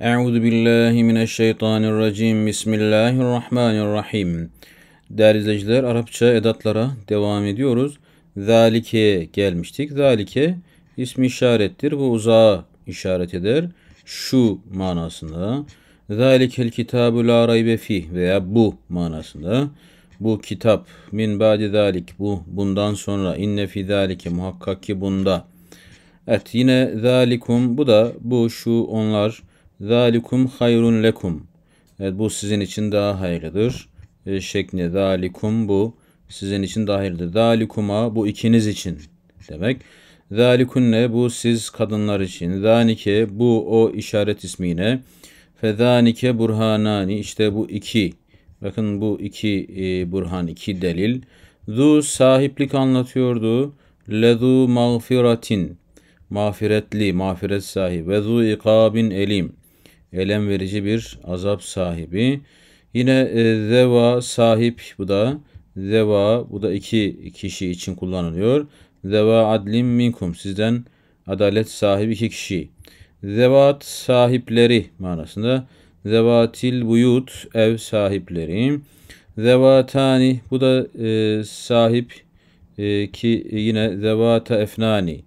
Euzu billahi mineşşeytanirracim. Bismillahirrahmanirrahim. Değerli izleyiciler, Arapça edatlara devam ediyoruz. Zalike'ye gelmiştik. Zalike ismi işarettir. Bu uzağa işaret eder. Şu manasında. Zalikel kitabu la raybe fi veya bu manasında. Bu kitap min ba'di zalik bu bundan sonra inne fi zalike muhakkak ki bunda. Evet yine zalikum bu da bu şu onlar Zalikum hayrun lekum. Evet bu sizin için daha hayırlıdır. E, şeklinde zalikum bu sizin için daha hayırlıdır. Zalikuma bu ikiniz için demek. Zalikunne bu siz kadınlar için. Zanike bu o işaret ismine. Fezanike burhanani işte bu iki. Bakın bu iki e, burhan, iki delil. Zu sahiplik anlatıyordu. Lezu mağfiratin mağfiretli, mağfiret sahibi. Ve zu ikabin elim elem verici bir azap sahibi. Yine e, zeva sahip bu da zeva bu da iki kişi için kullanılıyor. Zeva adlim minkum sizden adalet sahibi iki kişi. Zevat sahipleri manasında zevatil buyut ev sahipleri. Zevatani bu da e, sahip e, ki yine zevata efnani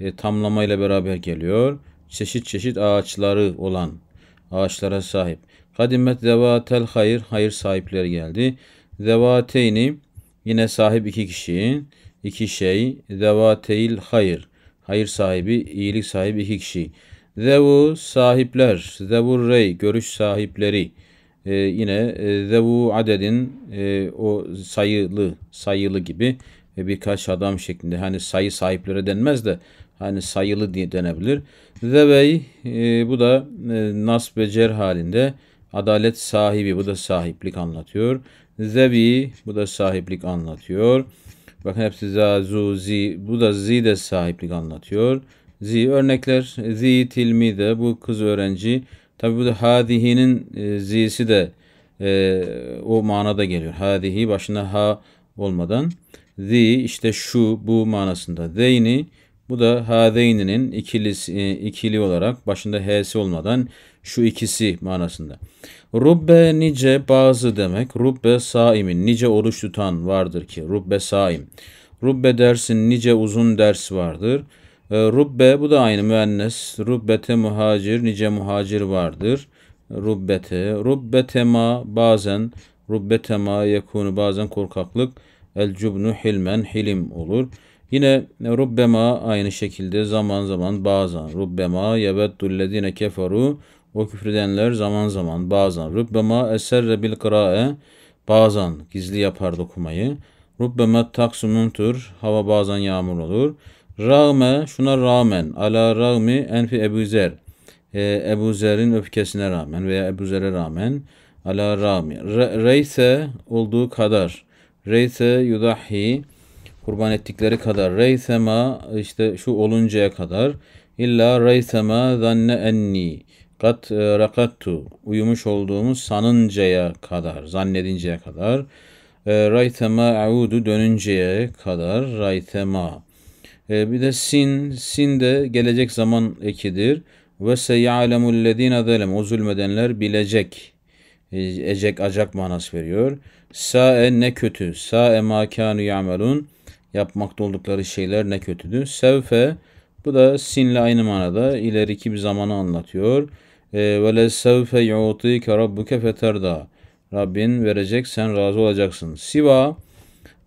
e, tamlamayla beraber geliyor. Çeşit çeşit ağaçları olan ağaçlara sahip. Kadimet zevatel hayır, hayır sahipleri geldi. Zevateyni yine sahip iki kişi, iki şey. Zevateyil hayır, hayır sahibi, iyilik sahibi iki kişi. Zevu sahipler, zevur rey, görüş sahipleri. Ee, yine e, zevu adedin e, o sayılı, sayılı gibi. E, birkaç adam şeklinde hani sayı sahipleri denmez de hani sayılı diye denebilir. Zevey e, bu da e, nasb halinde adalet sahibi bu da sahiplik anlatıyor. Zevi bu da sahiplik anlatıyor. Bakın hepsi za, zu, zi bu da zi de sahiplik anlatıyor. Zi örnekler zi tilmi de bu kız öğrenci. Tabi bu da hadihinin e, zisi de e, o manada geliyor. Hadihi başına ha olmadan zi işte şu bu manasında. Zeyni bu da hadeyninin ikilisi, e, ikili olarak başında h'si olmadan şu ikisi manasında. Rubbe nice bazı demek. Rubbe saimin nice oruç tutan vardır ki. Rubbe saim. Rubbe dersin nice uzun ders vardır. E, rubbe bu da aynı müennes. Rubbete muhacir nice muhacir vardır. Rubbete. Rubbetema bazen. Rubbetema yekunu bazen korkaklık El cubnu hilmen hilim olur. Yine rubbema aynı şekilde zaman zaman bazen rubbema yebeddüllezine keferu o küfredenler zaman zaman bazen rubbema eserre bil kırae bazen gizli yapar dokumayı. Rubbema tür hava bazen yağmur olur. Rağme şuna rağmen ala rağmi enfi Ebu Zer e, Ebu Zer'in öfkesine rağmen veya Ebu Zer'e rağmen ala rağmi Re, reyse olduğu kadar Reyse yudahi kurban ettikleri kadar. Reysema işte şu oluncaya kadar. İlla reysema zanne enni. Kat e, rakattu. Uyumuş olduğumuz sanıncaya kadar. Zannedinceye kadar. E, reysema audu dönünceye kadar. Reysema. E, bir de sin. Sin de gelecek zaman ekidir. Ve se ya'lemul lezine O zulmedenler bilecek ecek acak manas veriyor. Sa'e ne kötü. Sa'e ma kanu ya'melun. Yapmakta oldukları şeyler ne kötüdü. Sevfe bu da sinle aynı manada ileriki bir zamanı anlatıyor. E, Ve le sevfe yu'tike rabbuke feterda. Rabbin verecek sen razı olacaksın. Siva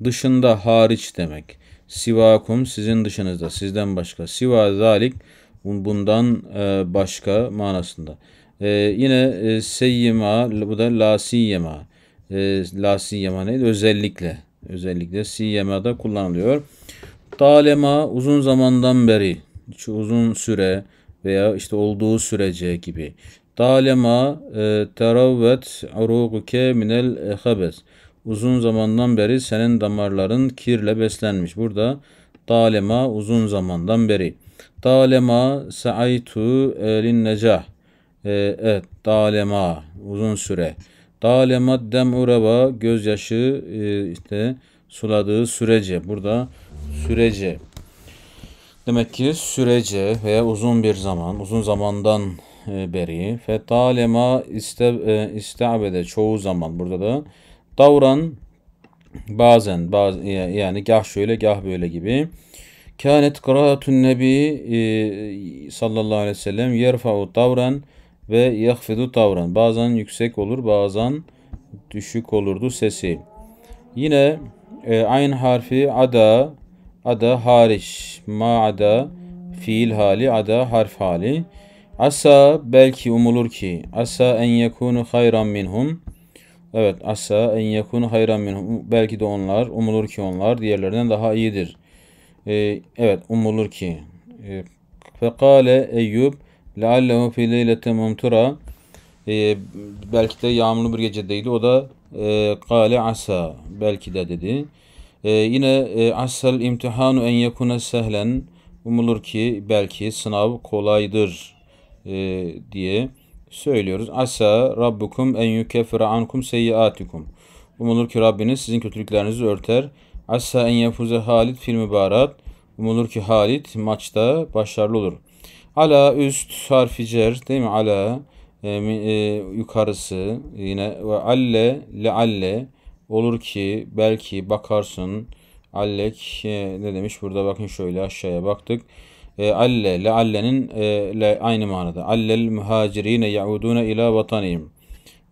dışında hariç demek. Sivakum sizin dışınızda sizden başka. Siva zalik bundan e, başka manasında. Ee, yine e, bu da la siyema. E, la siyema neydi? Özellikle. Özellikle siyema da kullanılıyor. Talema uzun zamandan beri. Şu uzun süre veya işte olduğu sürece gibi. Talema e, teravvet uruguke minel habes. Uzun zamandan beri senin damarların kirle beslenmiş. Burada talema uzun zamandan beri. Talema sa'aytu lin necah. E, evet, dalema uzun süre. Dalema dem ureba gözyaşı e, işte suladığı sürece. Burada sürece. Demek ki sürece veya uzun bir zaman, uzun zamandan e, beri. Fe dalema iste, e, isteabede çoğu zaman. Burada da davran bazen baz, yani gah şöyle gah böyle gibi. Kânet kıraatun nebi e, sallallahu aleyhi ve sellem yerfa'u davran ve yahfedu tavran. Bazen yüksek olur, bazen düşük olurdu sesi. Yine e, ayn harfi ada, ada hariç, ma ada, fiil hali, ada harf hali. Asa belki umulur ki, asa en yekunu hayran minhum. Evet, asa en yekunu hayran minhum. Belki de onlar, umulur ki onlar diğerlerinden daha iyidir. Ee, evet, umulur ki. E, Fekale Eyyub لَعَلَّهُ فِي لَيْلَةَ مَمْتُرَى ee, Belki de yağmurlu bir gecedeydi. O da e, kale asa belki de dedi. Ee, yine e, asal imtihanu en yekune sehlen umulur ki belki sınav kolaydır e, diye söylüyoruz. Asa rabbukum en yukeffire ankum seyyiatikum. Umulur ki Rabbiniz sizin kötülüklerinizi örter. Asa en yefuze halit filmi barat, Umulur ki Halit maçta başarılı olur.'' Ala üst harfi cer değil mi? Ala e, e, yukarısı yine ve alle lealle olur ki belki bakarsın allek e, ne demiş burada bakın şöyle aşağıya baktık. E, alle lealle'nin e, le, aynı manada. Allel muhacirine yaudune ila vatanihim.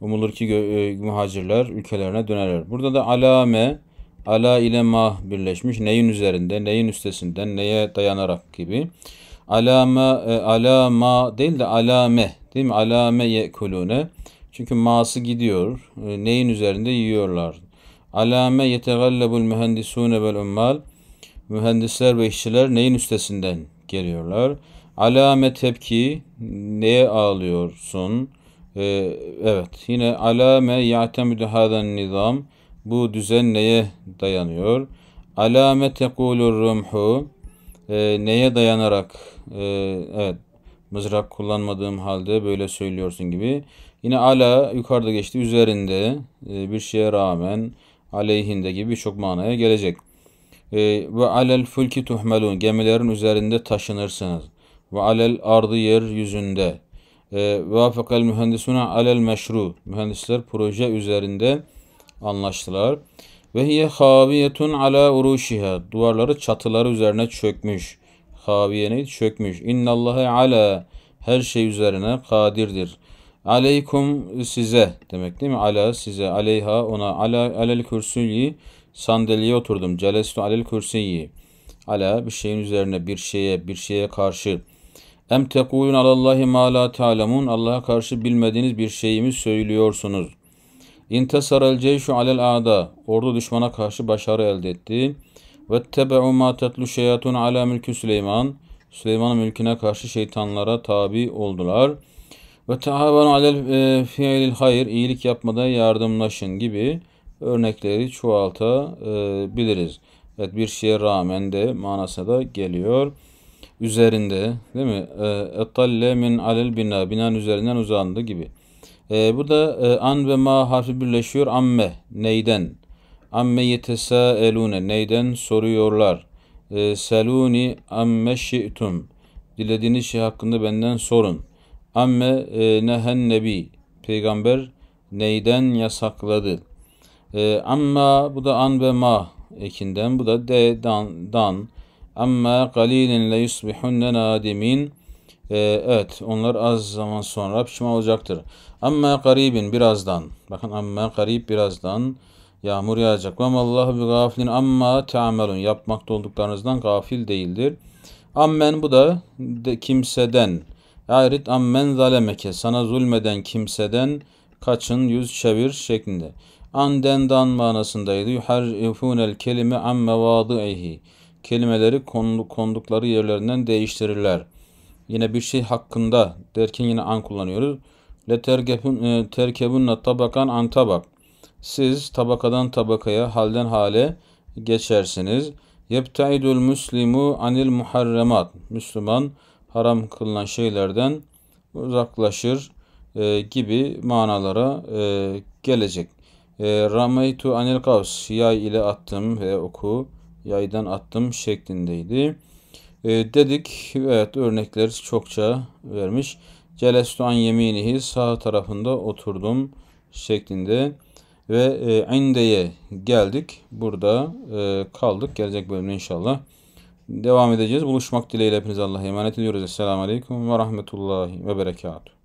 Umulur ki e, muhacirler ülkelerine dönerler. Burada da alame ala ile mah birleşmiş. Neyin üzerinde, neyin üstesinden, neye dayanarak gibi alama e, alama değil de alame değil mi? Alame yekulune. Çünkü ma'sı gidiyor. E, neyin üzerinde yiyorlar. Alame yetegallebul mühendisune vel ummal. Mühendisler ve işçiler neyin üstesinden geliyorlar? Alame tepki neye ağlıyorsun? Ee, evet yine alame ya'temüdü hadan nizam bu düzen neye dayanıyor? Alame tekulur rumhu e, neye dayanarak e, evet mızrak kullanmadığım halde böyle söylüyorsun gibi. Yine ala yukarıda geçti üzerinde e, bir şeye rağmen aleyhinde gibi birçok manaya gelecek. E, ve alel fulki tuhmelun gemilerin üzerinde taşınırsınız. Ve alel ardı yer yüzünde. E, ve fakel mühendisuna alel meşru mühendisler proje üzerinde anlaştılar. Ve hiye haviyetun ala uruşiha. Duvarları çatıları üzerine çökmüş. Haviye neydi? Çökmüş. İnnallaha ala her şey üzerine kadirdir. Aleykum size demek değil mi? Ala size. Aleyha ona. Ala alel kürsüyü sandalyeye oturdum. Celestu alel kürsüyü. Ala bir şeyin üzerine bir şeye bir şeye karşı. Em tekuyun alallahi ma la ta'lemun. Allah'a karşı bilmediğiniz bir şeyimi söylüyorsunuz. İntasarel ceyşu alel a'da. Ordu düşmana karşı başarı elde etti. Ve tebe'u ma tetlu şeyatun ala mülkü Süleyman. Süleyman'ın mülküne karşı şeytanlara tabi oldular. Ve teavenu alel e, fiilil hayır. iyilik yapmada yardımlaşın gibi örnekleri çoğalta e, biliriz Evet bir şeye rağmen de manasına da geliyor. Üzerinde değil mi? Etalle min alel bina. Binanın üzerinden uzandı gibi. E, ee, burada e, an ve ma harfi birleşiyor. Amme neyden? Amme elune neyden soruyorlar. E, seluni amme şi'tum. Dilediğiniz şey hakkında benden sorun. Amme e, nehen nebi. Peygamber neyden yasakladı. E, amma bu da an ve ma ekinden. Bu da de dan. dan. Amma qalilin le yusbihunne nadimin. Ee, evet onlar az zaman sonra pişman olacaktır. Amma karibin birazdan. Bakın amma karib birazdan yağmur yağacak. Ve Allahu bi gafilin amma ta'melun. Yapmakta olduklarınızdan gafil değildir. Ammen bu da de, kimseden. Ayrit ammen zalemeke. Sana zulmeden kimseden kaçın yüz çevir şeklinde. Anden dan manasındaydı. Yuharrifunel kelime amme vadı'ehi. Kelimeleri konu kondukları yerlerinden değiştirirler. Yine bir şey hakkında derken yine an kullanıyoruz. Le e, terkebunna tabakan an tabak. Siz tabakadan tabakaya, halden hale geçersiniz. Yebtaidul muslimu anil muharremat. Müslüman haram kılınan şeylerden uzaklaşır e, gibi manalara e, gelecek. E, Rameytu anil kavs. Yay ile attım ve oku. Yaydan attım şeklindeydi. E, dedik evet örnekler çokça vermiş. Celestu an yeminihi sağ tarafında oturdum şeklinde ve e, indeye geldik. Burada e, kaldık. Gelecek bölümde inşallah devam edeceğiz. Buluşmak dileğiyle hepinize Allah'a emanet ediyoruz. Esselamu Aleyküm ve Rahmetullahi ve Berekatuhu.